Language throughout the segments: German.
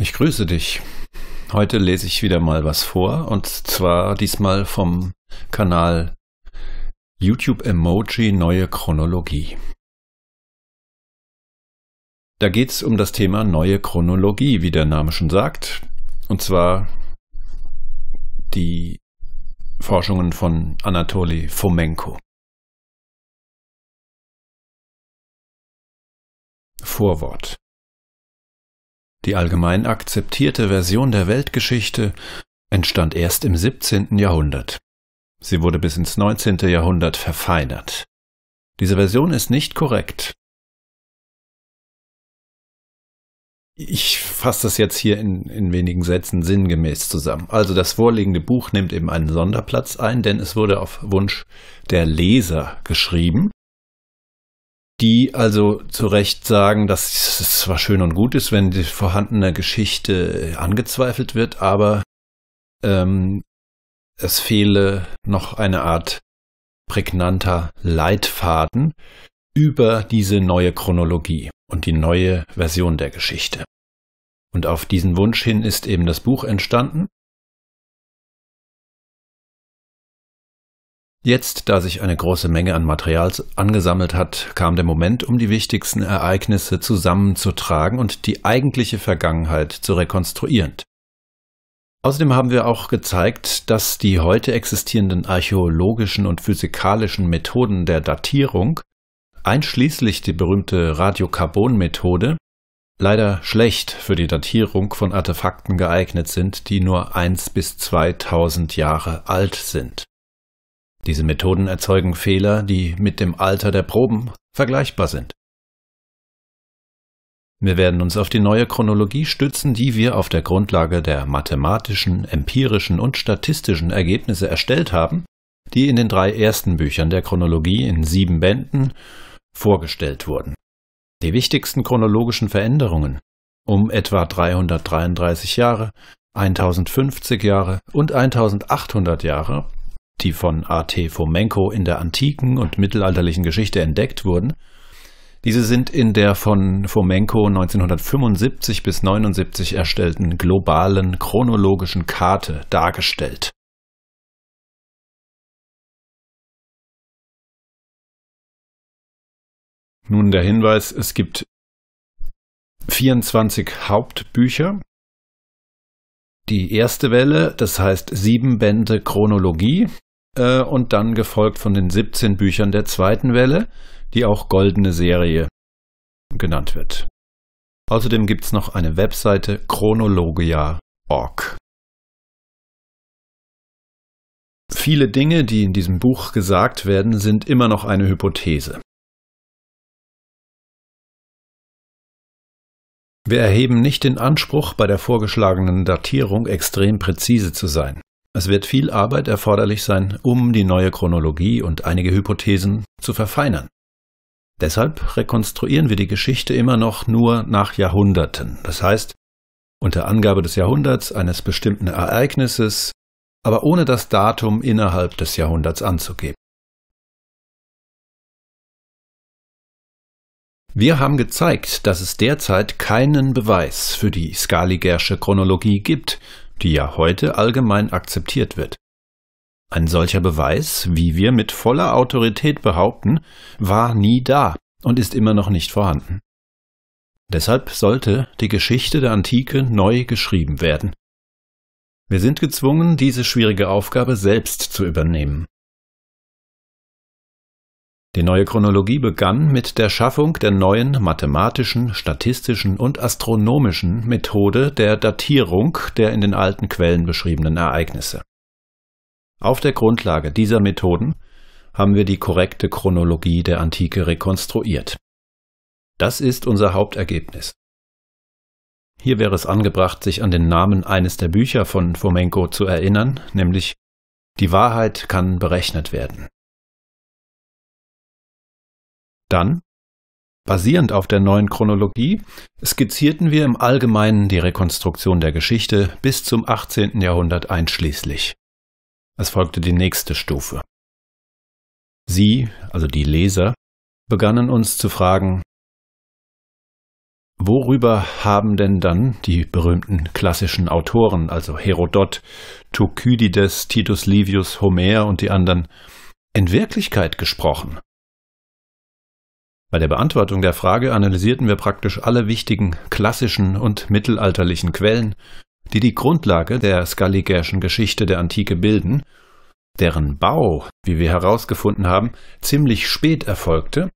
Ich grüße dich. Heute lese ich wieder mal was vor und zwar diesmal vom Kanal YouTube Emoji Neue Chronologie. Da geht es um das Thema neue Chronologie, wie der Name schon sagt. Und zwar die Forschungen von Anatoly Fomenko. Vorwort die allgemein akzeptierte Version der Weltgeschichte entstand erst im 17. Jahrhundert. Sie wurde bis ins 19. Jahrhundert verfeinert. Diese Version ist nicht korrekt. Ich fasse das jetzt hier in, in, wenigen Sätzen sinngemäß zusammen. Also das vorliegende Buch nimmt eben einen Sonderplatz ein, denn es wurde auf Wunsch der Leser geschrieben die also zu Recht sagen, dass es zwar schön und gut ist, wenn die vorhandene Geschichte äh, angezweifelt wird, aber ähm, es fehle noch eine Art prägnanter Leitfaden über diese neue Chronologie und die neue Version der Geschichte. Und auf diesen Wunsch hin ist eben das Buch entstanden Jetzt, da sich eine große Menge an Materials angesammelt hat, kam der Moment, um die wichtigsten Ereignisse zusammenzutragen und die eigentliche Vergangenheit zu rekonstruieren. Außerdem haben wir auch gezeigt, dass die heute existierenden archäologischen und physikalischen Methoden der Datierung, einschließlich die berühmte Radiokarbon-Methode, leider schlecht für die Datierung von Artefakten geeignet sind, die nur 1 bis 2000 Jahre alt sind. Diese Methoden erzeugen Fehler, die mit dem Alter der Proben vergleichbar sind. Wir werden uns auf die neue Chronologie stützen, die wir auf der Grundlage der mathematischen, empirischen und statistischen Ergebnisse erstellt haben, die in den drei ersten Büchern der Chronologie in sieben Bänden vorgestellt wurden. Die wichtigsten chronologischen Veränderungen um etwa 333 Jahre, 1050 Jahre und 1800 Jahre die von A.T. Fomenko in der antiken und mittelalterlichen Geschichte entdeckt wurden. Diese sind in der von Fomenko 1975 bis 79 erstellten globalen chronologischen Karte dargestellt. Nun der Hinweis, es gibt 24 Hauptbücher. Die erste Welle, das heißt sieben Bände Chronologie, äh, und dann gefolgt von den 17 Büchern der zweiten Welle, die auch Goldene Serie genannt wird. Außerdem gibt es noch eine Webseite chronologia.org. Viele Dinge, die in diesem Buch gesagt werden, sind immer noch eine Hypothese. Wir erheben nicht den Anspruch, bei der vorgeschlagenen Datierung extrem präzise zu sein. Es wird viel Arbeit erforderlich sein, um die neue Chronologie und einige Hypothesen zu verfeinern. Deshalb rekonstruieren wir die Geschichte immer noch nur nach Jahrhunderten, das heißt unter Angabe des Jahrhunderts eines bestimmten Ereignisses, aber ohne das Datum innerhalb des Jahrhunderts anzugeben. Wir haben gezeigt, dass es derzeit keinen Beweis für die Skaligersche Chronologie gibt, die ja heute allgemein akzeptiert wird. Ein solcher Beweis, wie wir mit voller Autorität behaupten, war nie da und ist immer noch nicht vorhanden. Deshalb sollte die Geschichte der Antike neu geschrieben werden. Wir sind gezwungen, diese schwierige Aufgabe selbst zu übernehmen. Die neue Chronologie begann mit der Schaffung der neuen mathematischen, statistischen und astronomischen Methode der Datierung der in den alten Quellen beschriebenen Ereignisse. Auf der Grundlage dieser Methoden haben wir die korrekte Chronologie der Antike rekonstruiert. Das ist unser Hauptergebnis. Hier wäre es angebracht, sich an den Namen eines der Bücher von Fomenko zu erinnern, nämlich Die Wahrheit kann berechnet werden. Dann, basierend auf der neuen Chronologie, skizzierten wir im Allgemeinen die Rekonstruktion der Geschichte bis zum 18. Jahrhundert einschließlich. Es folgte die nächste Stufe. Sie, also die Leser, begannen uns zu fragen, worüber haben denn dann die berühmten klassischen Autoren, also Herodot, Thukydides, Titus Livius, Homer und die anderen, in Wirklichkeit gesprochen? Bei der Beantwortung der Frage analysierten wir praktisch alle wichtigen klassischen und mittelalterlichen Quellen, die die Grundlage der Skaligerschen Geschichte der Antike bilden, deren Bau, wie wir herausgefunden haben, ziemlich spät erfolgte,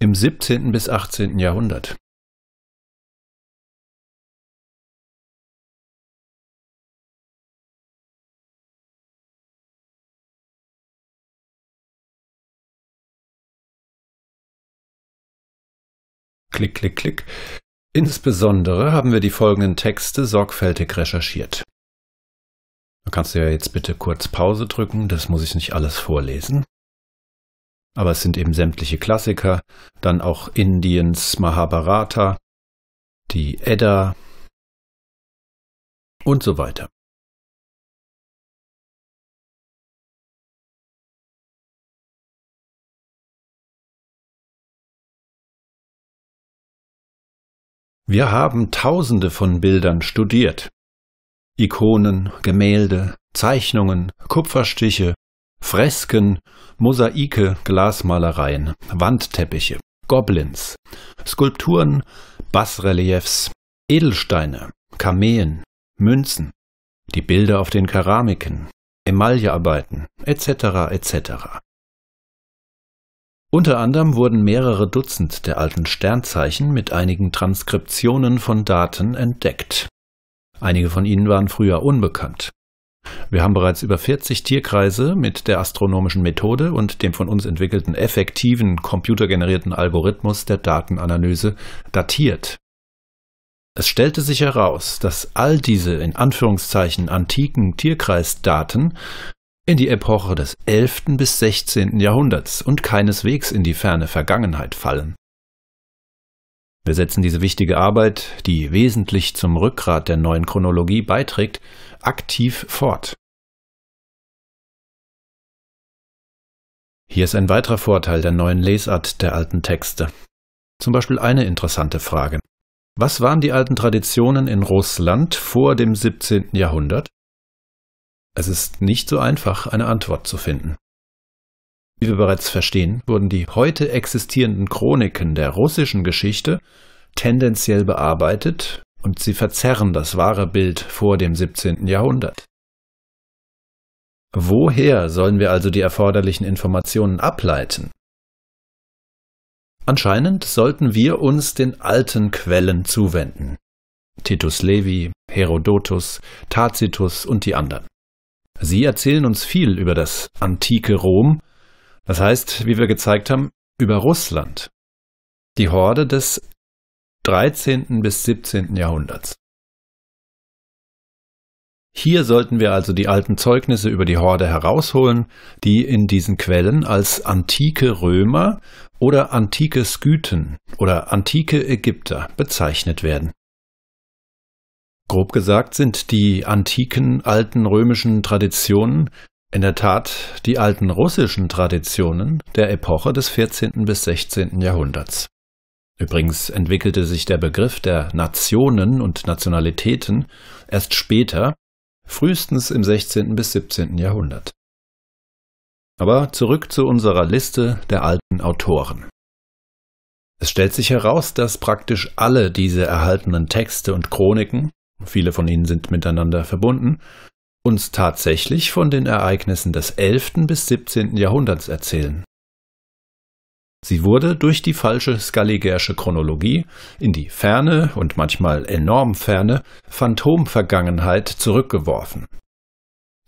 im 17. bis 18. Jahrhundert. Klick, klick, klick. Insbesondere haben wir die folgenden Texte sorgfältig recherchiert. Da kannst du ja jetzt bitte kurz Pause drücken, das muss ich nicht alles vorlesen. Aber es sind eben sämtliche Klassiker, dann auch Indiens Mahabharata, die Edda und so weiter. Wir haben tausende von Bildern studiert. Ikonen, Gemälde, Zeichnungen, Kupferstiche, Fresken, Mosaike, Glasmalereien, Wandteppiche, Goblins, Skulpturen, Bassreliefs, Edelsteine, Kameen, Münzen, die Bilder auf den Keramiken, Emaillearbeiten etc. etc. Unter anderem wurden mehrere Dutzend der alten Sternzeichen mit einigen Transkriptionen von Daten entdeckt. Einige von ihnen waren früher unbekannt. Wir haben bereits über 40 Tierkreise mit der astronomischen Methode und dem von uns entwickelten effektiven computergenerierten Algorithmus der Datenanalyse datiert. Es stellte sich heraus, dass all diese in Anführungszeichen antiken Tierkreisdaten in die Epoche des 11. bis 16. Jahrhunderts und keineswegs in die ferne Vergangenheit fallen. Wir setzen diese wichtige Arbeit, die wesentlich zum Rückgrat der neuen Chronologie beiträgt, aktiv fort. Hier ist ein weiterer Vorteil der neuen Lesart der alten Texte. Zum Beispiel eine interessante Frage. Was waren die alten Traditionen in Russland vor dem 17. Jahrhundert es ist nicht so einfach, eine Antwort zu finden. Wie wir bereits verstehen, wurden die heute existierenden Chroniken der russischen Geschichte tendenziell bearbeitet und sie verzerren das wahre Bild vor dem 17. Jahrhundert. Woher sollen wir also die erforderlichen Informationen ableiten? Anscheinend sollten wir uns den alten Quellen zuwenden. Titus Levi, Herodotus, Tacitus und die anderen. Sie erzählen uns viel über das antike Rom, das heißt, wie wir gezeigt haben, über Russland, die Horde des 13. bis 17. Jahrhunderts. Hier sollten wir also die alten Zeugnisse über die Horde herausholen, die in diesen Quellen als antike Römer oder antike Skythen oder antike Ägypter bezeichnet werden. Grob gesagt sind die antiken alten römischen Traditionen in der Tat die alten russischen Traditionen der Epoche des 14. bis 16. Jahrhunderts. Übrigens entwickelte sich der Begriff der Nationen und Nationalitäten erst später, frühestens im 16. bis 17. Jahrhundert. Aber zurück zu unserer Liste der alten Autoren. Es stellt sich heraus, dass praktisch alle diese erhaltenen Texte und Chroniken viele von ihnen sind miteinander verbunden, uns tatsächlich von den Ereignissen des 11. bis 17. Jahrhunderts erzählen. Sie wurde durch die falsche Scaligersche Chronologie in die ferne und manchmal enorm ferne Phantomvergangenheit zurückgeworfen.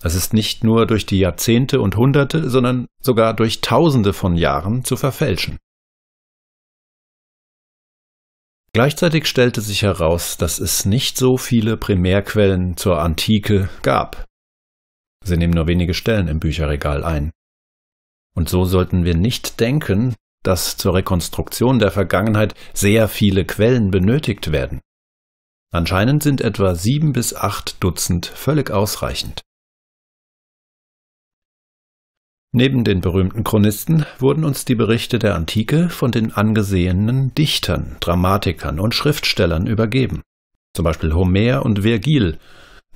Das ist nicht nur durch die Jahrzehnte und Hunderte, sondern sogar durch Tausende von Jahren zu verfälschen. Gleichzeitig stellte sich heraus, dass es nicht so viele Primärquellen zur Antike gab. Sie nehmen nur wenige Stellen im Bücherregal ein. Und so sollten wir nicht denken, dass zur Rekonstruktion der Vergangenheit sehr viele Quellen benötigt werden. Anscheinend sind etwa sieben bis acht Dutzend völlig ausreichend. Neben den berühmten Chronisten wurden uns die Berichte der Antike von den angesehenen Dichtern, Dramatikern und Schriftstellern übergeben, zum Beispiel Homer und Vergil,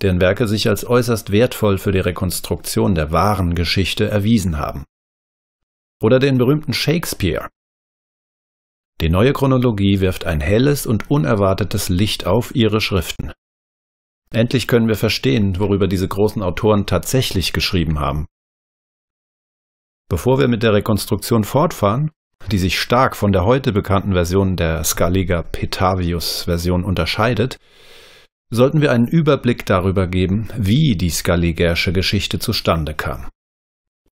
deren Werke sich als äußerst wertvoll für die Rekonstruktion der wahren Geschichte erwiesen haben. Oder den berühmten Shakespeare. Die neue Chronologie wirft ein helles und unerwartetes Licht auf ihre Schriften. Endlich können wir verstehen, worüber diese großen Autoren tatsächlich geschrieben haben Bevor wir mit der Rekonstruktion fortfahren, die sich stark von der heute bekannten Version der Scaliger Petavius Version unterscheidet, sollten wir einen Überblick darüber geben, wie die Scaligersche Geschichte zustande kam.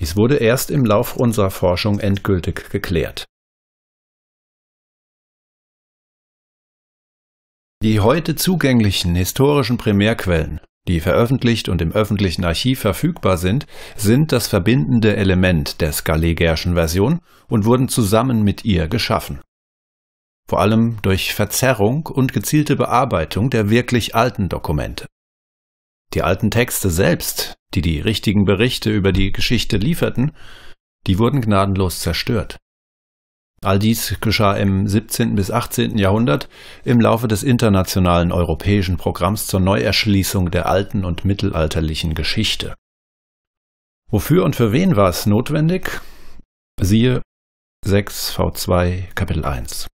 Dies wurde erst im Lauf unserer Forschung endgültig geklärt. Die heute zugänglichen historischen Primärquellen die veröffentlicht und im öffentlichen Archiv verfügbar sind, sind das verbindende Element der Scalegherschen Version und wurden zusammen mit ihr geschaffen. Vor allem durch Verzerrung und gezielte Bearbeitung der wirklich alten Dokumente. Die alten Texte selbst, die die richtigen Berichte über die Geschichte lieferten, die wurden gnadenlos zerstört. All dies geschah im 17. bis 18. Jahrhundert im Laufe des internationalen europäischen Programms zur Neuerschließung der alten und mittelalterlichen Geschichte. Wofür und für wen war es notwendig? Siehe 6 V2 Kapitel 1.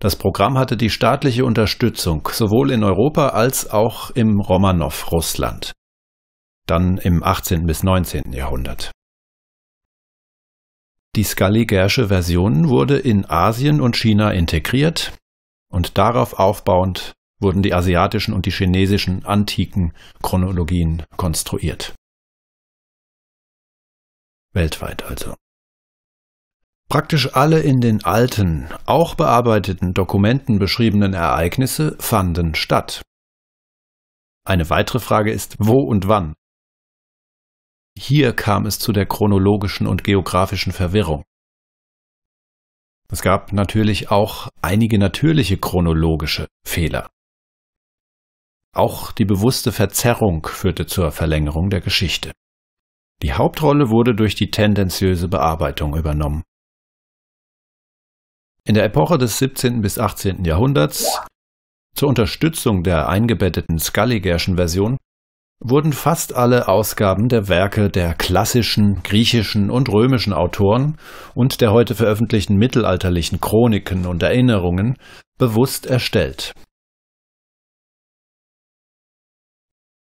Das Programm hatte die staatliche Unterstützung sowohl in Europa als auch im Romanow Russland, dann im 18. bis 19. Jahrhundert. Die Scully-Gersche Version wurde in Asien und China integriert und darauf aufbauend wurden die asiatischen und die chinesischen antiken Chronologien konstruiert. Weltweit also. Praktisch alle in den alten, auch bearbeiteten Dokumenten beschriebenen Ereignisse fanden statt. Eine weitere Frage ist, wo und wann. Hier kam es zu der chronologischen und geografischen Verwirrung. Es gab natürlich auch einige natürliche chronologische Fehler. Auch die bewusste Verzerrung führte zur Verlängerung der Geschichte. Die Hauptrolle wurde durch die tendenziöse Bearbeitung übernommen. In der Epoche des 17. bis 18. Jahrhunderts, zur Unterstützung der eingebetteten Sculligerschen Version, wurden fast alle Ausgaben der Werke der klassischen griechischen und römischen Autoren und der heute veröffentlichten mittelalterlichen Chroniken und Erinnerungen bewusst erstellt.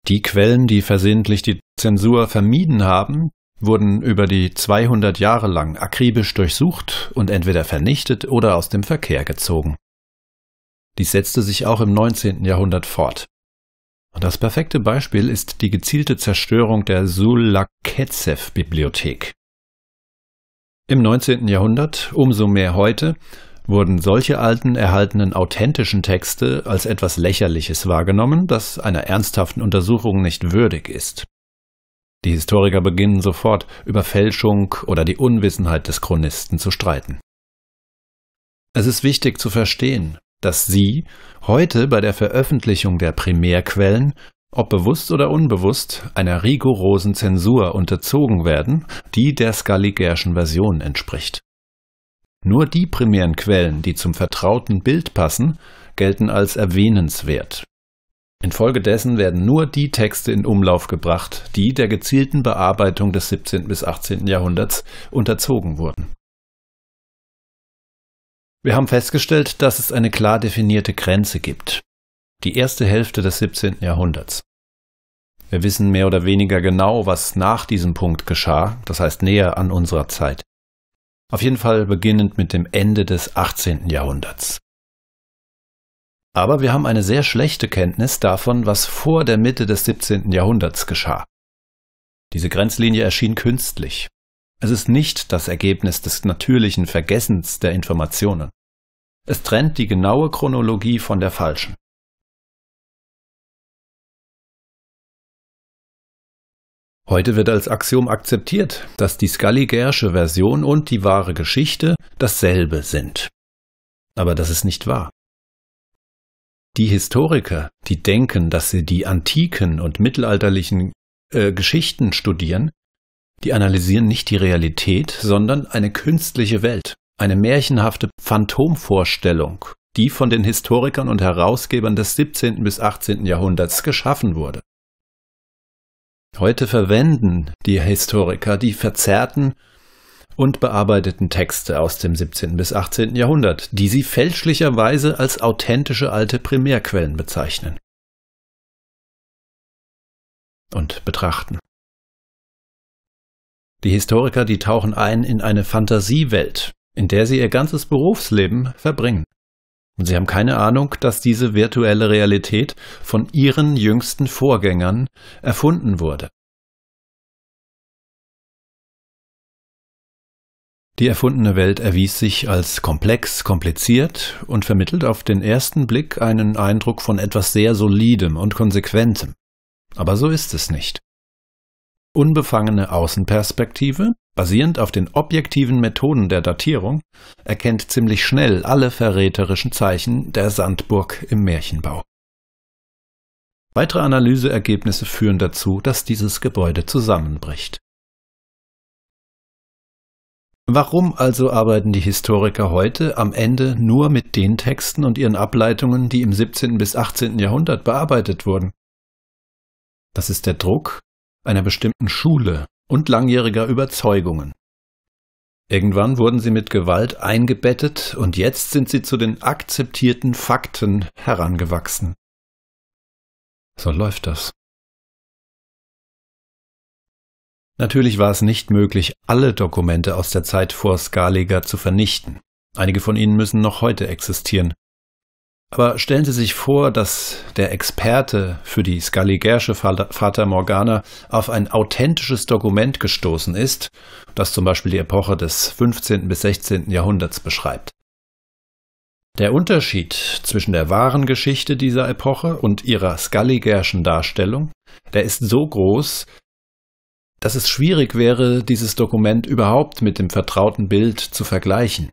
Die Quellen, die versehentlich die Zensur vermieden haben, wurden über die 200 Jahre lang akribisch durchsucht und entweder vernichtet oder aus dem Verkehr gezogen. Dies setzte sich auch im 19. Jahrhundert fort. Das perfekte Beispiel ist die gezielte Zerstörung der Sulaketsev-Bibliothek. Im 19. Jahrhundert, umso mehr heute, wurden solche alten erhaltenen authentischen Texte als etwas Lächerliches wahrgenommen, das einer ernsthaften Untersuchung nicht würdig ist. Die Historiker beginnen sofort, über Fälschung oder die Unwissenheit des Chronisten zu streiten. Es ist wichtig zu verstehen, dass Sie heute bei der Veröffentlichung der Primärquellen, ob bewusst oder unbewusst, einer rigorosen Zensur unterzogen werden, die der Scaligerschen Version entspricht. Nur die primären Quellen, die zum vertrauten Bild passen, gelten als erwähnenswert. Infolgedessen werden nur die Texte in Umlauf gebracht, die der gezielten Bearbeitung des 17. bis 18. Jahrhunderts unterzogen wurden. Wir haben festgestellt, dass es eine klar definierte Grenze gibt. Die erste Hälfte des 17. Jahrhunderts. Wir wissen mehr oder weniger genau, was nach diesem Punkt geschah, das heißt näher an unserer Zeit. Auf jeden Fall beginnend mit dem Ende des 18. Jahrhunderts. Aber wir haben eine sehr schlechte Kenntnis davon, was vor der Mitte des 17. Jahrhunderts geschah. Diese Grenzlinie erschien künstlich. Es ist nicht das Ergebnis des natürlichen Vergessens der Informationen. Es trennt die genaue Chronologie von der falschen. Heute wird als Axiom akzeptiert, dass die Scaligersche Version und die wahre Geschichte dasselbe sind. Aber das ist nicht wahr. Die Historiker, die denken, dass sie die antiken und mittelalterlichen äh, Geschichten studieren, die analysieren nicht die Realität, sondern eine künstliche Welt, eine märchenhafte Phantomvorstellung, die von den Historikern und Herausgebern des 17. bis 18. Jahrhunderts geschaffen wurde. Heute verwenden die Historiker die verzerrten und bearbeiteten Texte aus dem 17. bis 18. Jahrhundert, die sie fälschlicherweise als authentische alte Primärquellen bezeichnen und betrachten. Die Historiker, die tauchen ein in eine Fantasiewelt, in der sie ihr ganzes Berufsleben verbringen. Und sie haben keine Ahnung, dass diese virtuelle Realität von ihren jüngsten Vorgängern erfunden wurde. Die erfundene Welt erwies sich als komplex, kompliziert und vermittelt auf den ersten Blick einen Eindruck von etwas sehr Solidem und Konsequentem. Aber so ist es nicht unbefangene Außenperspektive, basierend auf den objektiven Methoden der Datierung, erkennt ziemlich schnell alle verräterischen Zeichen der Sandburg im Märchenbau. Weitere Analyseergebnisse führen dazu, dass dieses Gebäude zusammenbricht. Warum also arbeiten die Historiker heute am Ende nur mit den Texten und ihren Ableitungen, die im 17. bis 18. Jahrhundert bearbeitet wurden? Das ist der Druck, einer bestimmten Schule und langjähriger Überzeugungen. Irgendwann wurden sie mit Gewalt eingebettet und jetzt sind sie zu den akzeptierten Fakten herangewachsen. So läuft das. Natürlich war es nicht möglich, alle Dokumente aus der Zeit vor Skaliger zu vernichten. Einige von ihnen müssen noch heute existieren. Aber stellen Sie sich vor, dass der Experte für die Scaligersche Vater Morgana auf ein authentisches Dokument gestoßen ist, das zum Beispiel die Epoche des 15. bis 16. Jahrhunderts beschreibt. Der Unterschied zwischen der wahren Geschichte dieser Epoche und ihrer Scaligerschen Darstellung, der ist so groß, dass es schwierig wäre, dieses Dokument überhaupt mit dem vertrauten Bild zu vergleichen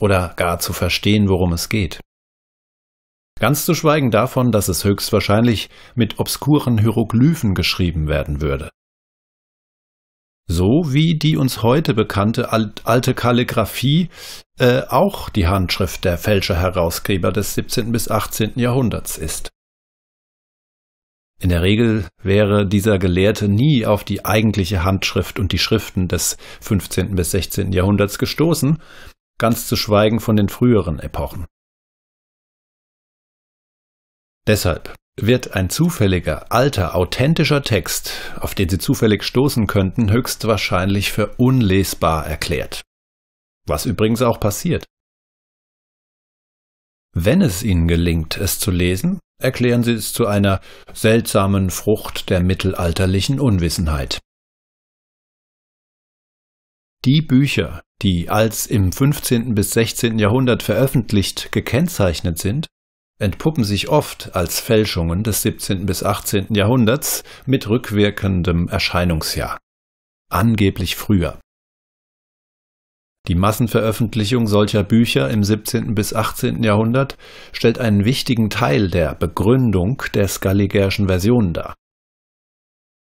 oder gar zu verstehen, worum es geht. Ganz zu schweigen davon, dass es höchstwahrscheinlich mit obskuren Hieroglyphen geschrieben werden würde. So wie die uns heute bekannte alte Kalligraphie äh, auch die Handschrift der Fälscher-Herausgeber des 17. bis 18. Jahrhunderts ist. In der Regel wäre dieser Gelehrte nie auf die eigentliche Handschrift und die Schriften des 15. bis 16. Jahrhunderts gestoßen, ganz zu schweigen von den früheren Epochen. Deshalb wird ein zufälliger, alter, authentischer Text, auf den Sie zufällig stoßen könnten, höchstwahrscheinlich für unlesbar erklärt. Was übrigens auch passiert. Wenn es Ihnen gelingt, es zu lesen, erklären Sie es zu einer seltsamen Frucht der mittelalterlichen Unwissenheit. Die Bücher, die als im 15. bis 16. Jahrhundert veröffentlicht gekennzeichnet sind, entpuppen sich oft als Fälschungen des 17. bis 18. Jahrhunderts mit rückwirkendem Erscheinungsjahr. Angeblich früher. Die Massenveröffentlichung solcher Bücher im 17. bis 18. Jahrhundert stellt einen wichtigen Teil der Begründung der Scaligerschen Version dar.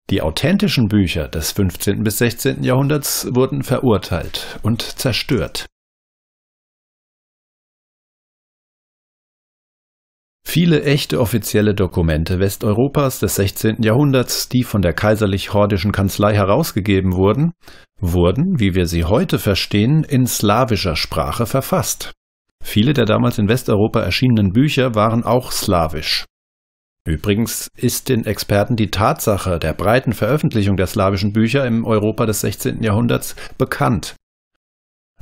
Die authentischen Bücher des 15. bis 16. Jahrhunderts wurden verurteilt und zerstört. Viele echte offizielle Dokumente Westeuropas des 16. Jahrhunderts, die von der kaiserlich-hordischen Kanzlei herausgegeben wurden, wurden, wie wir sie heute verstehen, in slawischer Sprache verfasst. Viele der damals in Westeuropa erschienenen Bücher waren auch slawisch. Übrigens ist den Experten die Tatsache der breiten Veröffentlichung der slawischen Bücher im Europa des 16. Jahrhunderts bekannt.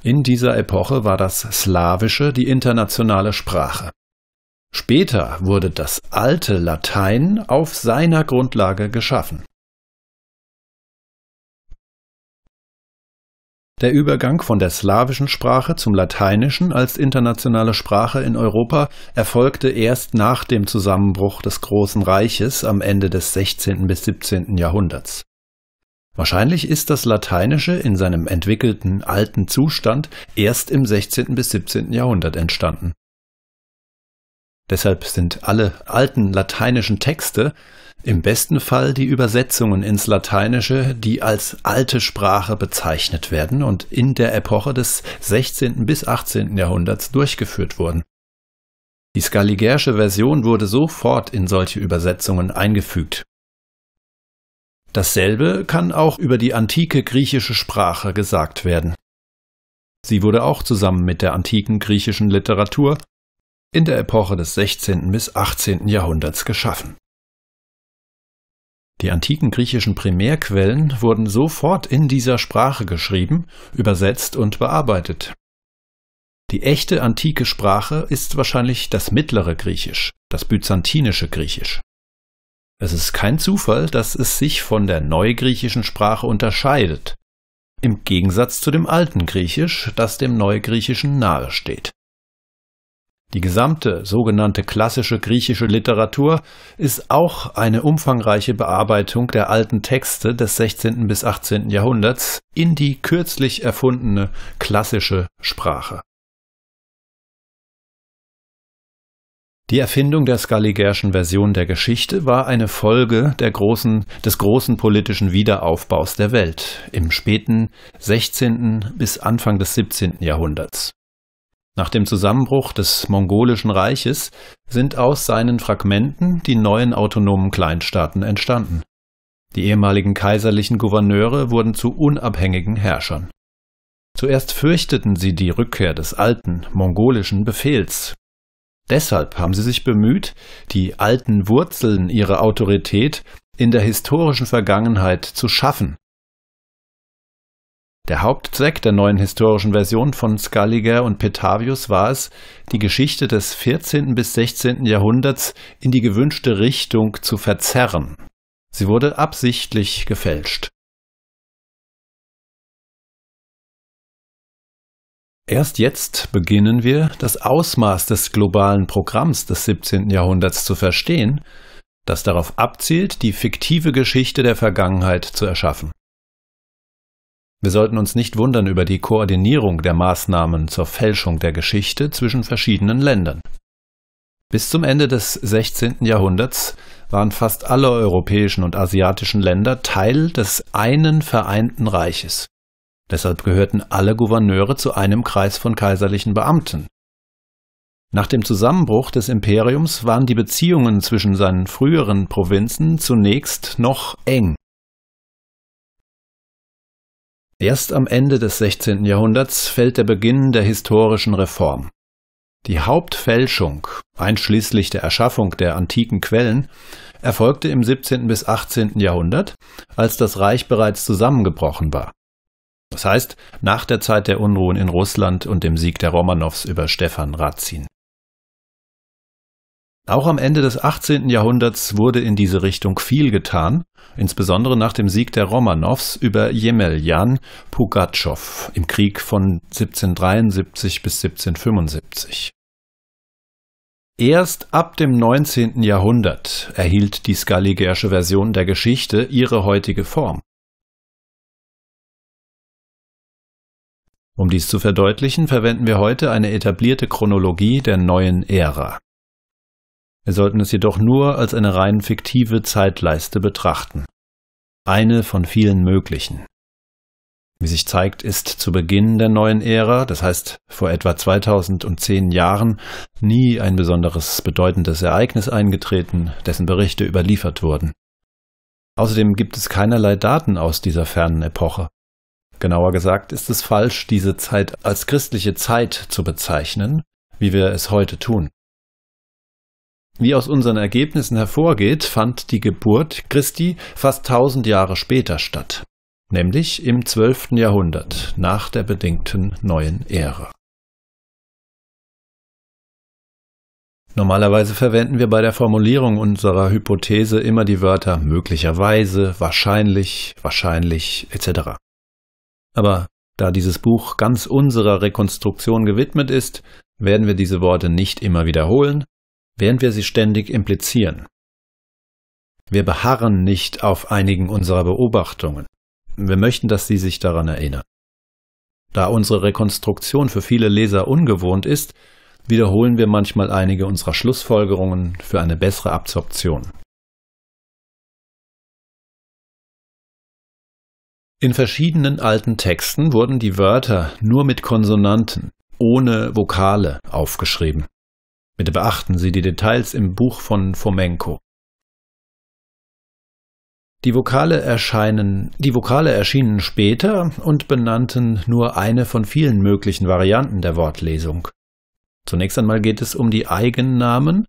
In dieser Epoche war das Slawische die internationale Sprache. Später wurde das alte Latein auf seiner Grundlage geschaffen. Der Übergang von der slawischen Sprache zum Lateinischen als internationale Sprache in Europa erfolgte erst nach dem Zusammenbruch des Großen Reiches am Ende des 16. bis 17. Jahrhunderts. Wahrscheinlich ist das Lateinische in seinem entwickelten alten Zustand erst im 16. bis 17. Jahrhundert entstanden Deshalb sind alle alten lateinischen Texte im besten Fall die Übersetzungen ins Lateinische, die als alte Sprache bezeichnet werden und in der Epoche des 16. bis 18. Jahrhunderts durchgeführt wurden. Die skaligersche Version wurde sofort in solche Übersetzungen eingefügt. Dasselbe kann auch über die antike griechische Sprache gesagt werden. Sie wurde auch zusammen mit der antiken griechischen Literatur in der Epoche des 16. bis 18. Jahrhunderts geschaffen. Die antiken griechischen Primärquellen wurden sofort in dieser Sprache geschrieben, übersetzt und bearbeitet. Die echte antike Sprache ist wahrscheinlich das mittlere Griechisch, das byzantinische Griechisch. Es ist kein Zufall, dass es sich von der neugriechischen Sprache unterscheidet, im Gegensatz zu dem alten Griechisch, das dem neugriechischen nahesteht. Die gesamte sogenannte klassische griechische Literatur ist auch eine umfangreiche Bearbeitung der alten Texte des 16. bis 18. Jahrhunderts in die kürzlich erfundene klassische Sprache. Die Erfindung der skaligerschen Version der Geschichte war eine Folge großen, des großen politischen Wiederaufbaus der Welt im späten 16. bis Anfang des 17. Jahrhunderts. Nach dem Zusammenbruch des Mongolischen Reiches sind aus seinen Fragmenten die neuen autonomen Kleinstaaten entstanden. Die ehemaligen kaiserlichen Gouverneure wurden zu unabhängigen Herrschern. Zuerst fürchteten sie die Rückkehr des alten mongolischen Befehls. Deshalb haben sie sich bemüht, die alten Wurzeln ihrer Autorität in der historischen Vergangenheit zu schaffen der Hauptzweck der neuen historischen Version von Scaliger und Petavius war es, die Geschichte des 14. bis 16. Jahrhunderts in die gewünschte Richtung zu verzerren. Sie wurde absichtlich gefälscht. Erst jetzt beginnen wir, das Ausmaß des globalen Programms des 17. Jahrhunderts zu verstehen, das darauf abzielt, die fiktive Geschichte der Vergangenheit zu erschaffen. Wir sollten uns nicht wundern über die Koordinierung der Maßnahmen zur Fälschung der Geschichte zwischen verschiedenen Ländern. Bis zum Ende des 16. Jahrhunderts waren fast alle europäischen und asiatischen Länder Teil des einen vereinten Reiches. Deshalb gehörten alle Gouverneure zu einem Kreis von kaiserlichen Beamten. Nach dem Zusammenbruch des Imperiums waren die Beziehungen zwischen seinen früheren Provinzen zunächst noch eng. Erst am Ende des 16. Jahrhunderts fällt der Beginn der historischen Reform. Die Hauptfälschung, einschließlich der Erschaffung der antiken Quellen, erfolgte im 17. bis 18. Jahrhundert, als das Reich bereits zusammengebrochen war. Das heißt, nach der Zeit der Unruhen in Russland und dem Sieg der Romanows über Stefan Razin. Auch am Ende des 18. Jahrhunderts wurde in diese Richtung viel getan, insbesondere nach dem Sieg der Romanows über Jemeljan Pugatschow im Krieg von 1773 bis 1775. Erst ab dem 19. Jahrhundert erhielt die skaligersche Version der Geschichte ihre heutige Form. Um dies zu verdeutlichen, verwenden wir heute eine etablierte Chronologie der neuen Ära. Wir sollten es jedoch nur als eine rein fiktive Zeitleiste betrachten. Eine von vielen möglichen. Wie sich zeigt, ist zu Beginn der neuen Ära, das heißt vor etwa 2010 Jahren, nie ein besonderes bedeutendes Ereignis eingetreten, dessen Berichte überliefert wurden. Außerdem gibt es keinerlei Daten aus dieser fernen Epoche. Genauer gesagt ist es falsch, diese Zeit als christliche Zeit zu bezeichnen, wie wir es heute tun. Wie aus unseren Ergebnissen hervorgeht, fand die Geburt Christi fast 1000 Jahre später statt, nämlich im 12. Jahrhundert nach der bedingten neuen Ära. Normalerweise verwenden wir bei der Formulierung unserer Hypothese immer die Wörter möglicherweise, wahrscheinlich, wahrscheinlich etc. Aber da dieses Buch ganz unserer Rekonstruktion gewidmet ist, werden wir diese Worte nicht immer wiederholen, während wir sie ständig implizieren. Wir beharren nicht auf einigen unserer Beobachtungen. Wir möchten, dass Sie sich daran erinnern. Da unsere Rekonstruktion für viele Leser ungewohnt ist, wiederholen wir manchmal einige unserer Schlussfolgerungen für eine bessere Absorption. In verschiedenen alten Texten wurden die Wörter nur mit Konsonanten, ohne Vokale aufgeschrieben. Bitte beachten Sie die Details im Buch von Fomenko. Die Vokale, erscheinen, die Vokale erschienen später und benannten nur eine von vielen möglichen Varianten der Wortlesung. Zunächst einmal geht es um die Eigennamen,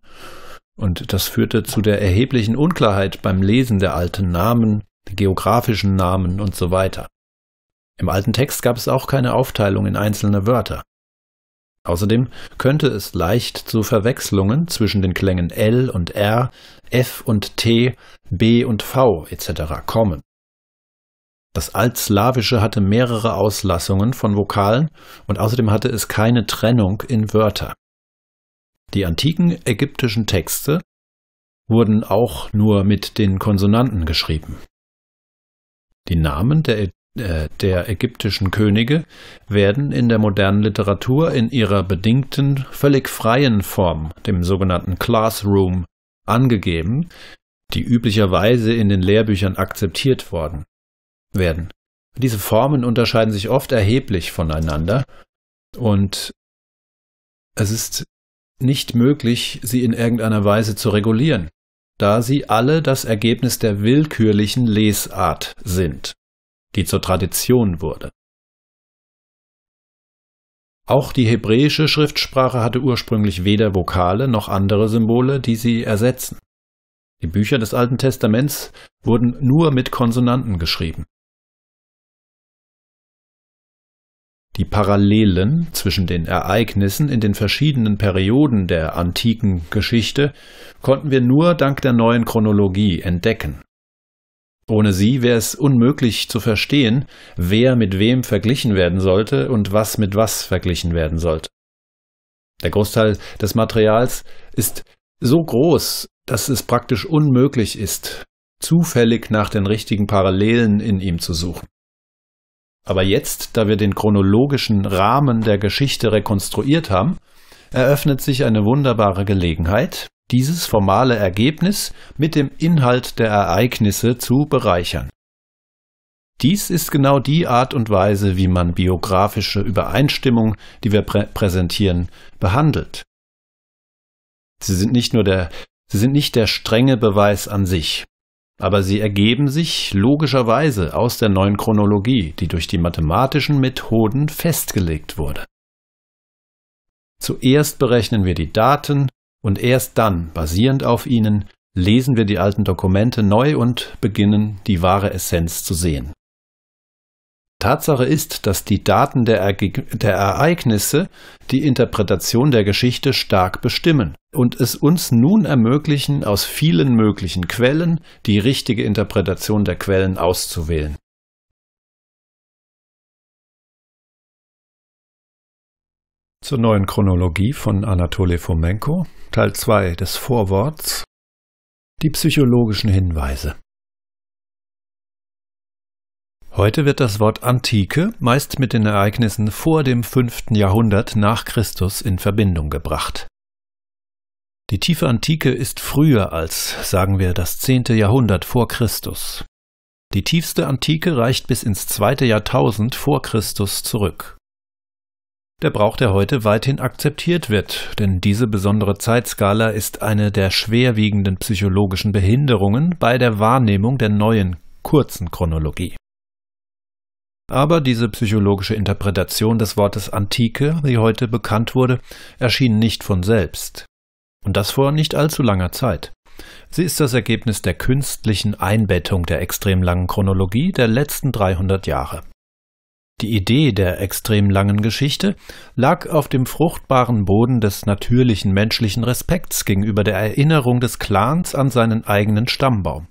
und das führte zu der erheblichen Unklarheit beim Lesen der alten Namen, geografischen Namen und so weiter. Im alten Text gab es auch keine Aufteilung in einzelne Wörter. Außerdem könnte es leicht zu Verwechslungen zwischen den Klängen L und R, F und T, B und V etc. kommen. Das Altslawische hatte mehrere Auslassungen von Vokalen und außerdem hatte es keine Trennung in Wörter. Die antiken ägyptischen Texte wurden auch nur mit den Konsonanten geschrieben. Die Namen der äh, der ägyptischen Könige werden in der modernen Literatur in ihrer bedingten, völlig freien Form, dem sogenannten Classroom, angegeben, die üblicherweise in den Lehrbüchern akzeptiert worden werden. Diese Formen unterscheiden sich oft erheblich voneinander und es ist nicht möglich, sie in irgendeiner Weise zu regulieren, da sie alle das Ergebnis der willkürlichen Lesart sind die zur Tradition wurde. Auch die hebräische Schriftsprache hatte ursprünglich weder Vokale noch andere Symbole, die sie ersetzen. Die Bücher des Alten Testaments wurden nur mit Konsonanten geschrieben. Die Parallelen zwischen den Ereignissen in den verschiedenen Perioden der antiken Geschichte konnten wir nur dank der neuen Chronologie entdecken. Ohne sie wäre es unmöglich zu verstehen, wer mit wem verglichen werden sollte und was mit was verglichen werden sollte. Der Großteil des Materials ist so groß, dass es praktisch unmöglich ist, zufällig nach den richtigen Parallelen in ihm zu suchen. Aber jetzt, da wir den chronologischen Rahmen der Geschichte rekonstruiert haben, eröffnet sich eine wunderbare Gelegenheit, dieses formale Ergebnis mit dem Inhalt der Ereignisse zu bereichern. Dies ist genau die Art und Weise, wie man biografische Übereinstimmung, die wir prä präsentieren, behandelt. Sie sind nicht nur der, sie sind nicht der strenge Beweis an sich, aber sie ergeben sich logischerweise aus der neuen Chronologie, die durch die mathematischen Methoden festgelegt wurde. Zuerst berechnen wir die Daten, und erst dann, basierend auf ihnen, lesen wir die alten Dokumente neu und beginnen, die wahre Essenz zu sehen. Tatsache ist, dass die Daten der, Erge- der, Ereignisse die Interpretation der Geschichte stark bestimmen und es uns nun ermöglichen, aus vielen möglichen Quellen die richtige Interpretation der Quellen auszuwählen. Zur neuen Chronologie von Anatole Fomenko, Teil 2 des Vorworts, die psychologischen Hinweise. Heute wird das Wort Antike meist mit den Ereignissen vor dem 5. Jahrhundert nach Christus in Verbindung gebracht. Die tiefe Antike ist früher als, sagen wir, das 10. Jahrhundert vor Christus. Die tiefste Antike reicht bis ins zweite Jahrtausend vor Christus zurück der Brauch, der heute weithin akzeptiert wird, denn diese besondere Zeitskala ist eine der schwerwiegenden psychologischen Behinderungen bei der Wahrnehmung der neuen kurzen Chronologie. Aber diese psychologische Interpretation des Wortes Antike, die heute bekannt wurde, erschien nicht von selbst. Und das vor nicht allzu langer Zeit. Sie ist das Ergebnis der künstlichen Einbettung der extrem langen Chronologie der letzten 300 Jahre. Die Idee der extrem langen Geschichte lag auf dem fruchtbaren Boden des natürlichen menschlichen Respekts gegenüber der Erinnerung des Clans an seinen eigenen Stammbaum.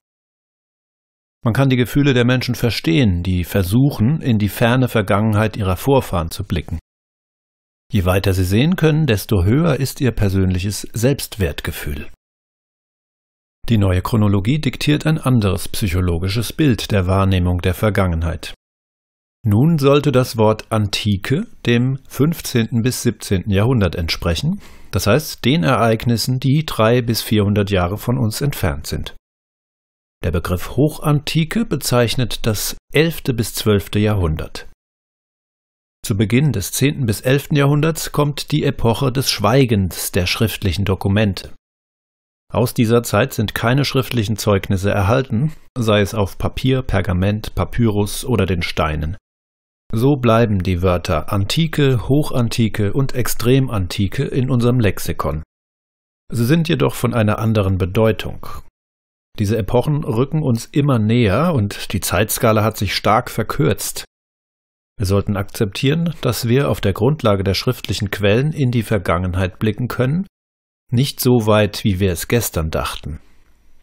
Man kann die Gefühle der Menschen verstehen, die versuchen, in die ferne Vergangenheit ihrer Vorfahren zu blicken. Je weiter sie sehen können, desto höher ist ihr persönliches Selbstwertgefühl. Die neue Chronologie diktiert ein anderes psychologisches Bild der Wahrnehmung der Vergangenheit. Nun sollte das Wort Antike dem 15. bis 17. Jahrhundert entsprechen, das heißt den Ereignissen, die 3 bis 400 Jahre von uns entfernt sind. Der Begriff Hochantike bezeichnet das 11. bis 12. Jahrhundert. Zu Beginn des 10. bis 11. Jahrhunderts kommt die Epoche des Schweigens der schriftlichen Dokumente. Aus dieser Zeit sind keine schriftlichen Zeugnisse erhalten, sei es auf Papier, Pergament, Papyrus oder den Steinen. So bleiben die Wörter antike, hochantike und extremantike in unserem Lexikon. Sie sind jedoch von einer anderen Bedeutung. Diese Epochen rücken uns immer näher und die Zeitskala hat sich stark verkürzt. Wir sollten akzeptieren, dass wir auf der Grundlage der schriftlichen Quellen in die Vergangenheit blicken können, nicht so weit, wie wir es gestern dachten.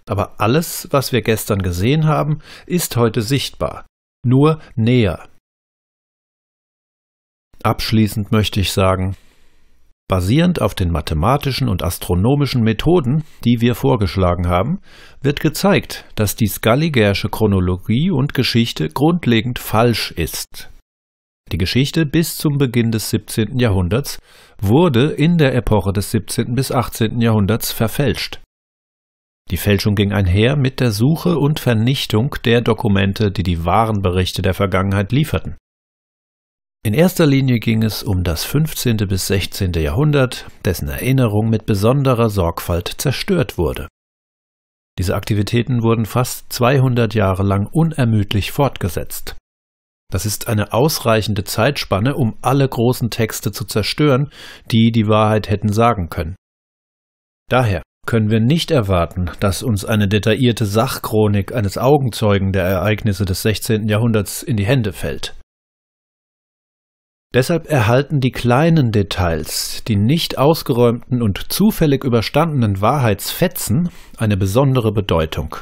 Aber alles, was wir gestern gesehen haben, ist heute sichtbar, nur näher Abschließend möchte ich sagen, Basierend auf den mathematischen und astronomischen Methoden, die wir vorgeschlagen haben, wird gezeigt, dass die Scaligersche Chronologie und Geschichte grundlegend falsch ist. Die Geschichte bis zum Beginn des 17. Jahrhunderts wurde in der Epoche des 17. bis 18. Jahrhunderts verfälscht. Die Fälschung ging einher mit der Suche und Vernichtung der Dokumente, die die wahren Berichte der Vergangenheit lieferten. In erster Linie ging es um das 15. bis 16. Jahrhundert, dessen Erinnerung mit besonderer Sorgfalt zerstört wurde. Diese Aktivitäten wurden fast 200 Jahre lang unermüdlich fortgesetzt. Das ist eine ausreichende Zeitspanne, um alle großen Texte zu zerstören, die die Wahrheit hätten sagen können. Daher können wir nicht erwarten, dass uns eine detaillierte Sachchronik eines Augenzeugen der Ereignisse des 16. Jahrhunderts in die Hände fällt. Deshalb erhalten die kleinen Details, die nicht ausgeräumten und zufällig überstandenen Wahrheitsfetzen eine besondere Bedeutung.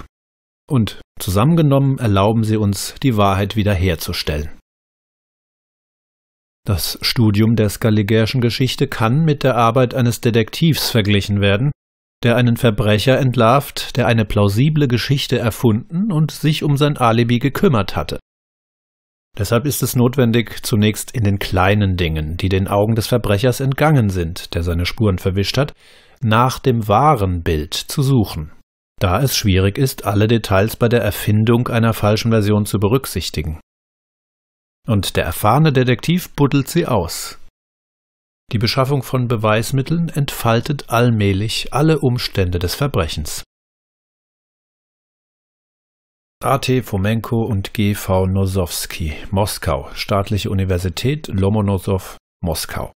Und zusammengenommen erlauben sie uns, die Wahrheit wiederherzustellen. Das Studium der skaligerschen Geschichte kann mit der Arbeit eines Detektivs verglichen werden, der einen Verbrecher entlarvt, der eine plausible Geschichte erfunden und sich um sein Alibi gekümmert hatte. Deshalb ist es notwendig, zunächst in den kleinen Dingen, die den Augen des Verbrechers entgangen sind, der seine Spuren verwischt hat, nach dem wahren Bild zu suchen, da es schwierig ist, alle Details bei der Erfindung einer falschen Version zu berücksichtigen. Und der erfahrene Detektiv buddelt sie aus. Die Beschaffung von Beweismitteln entfaltet allmählich alle Umstände des Verbrechens. A.T. Fomenko und GV Nosowski, Moskau, Staatliche Universität Lomonossow, Moskau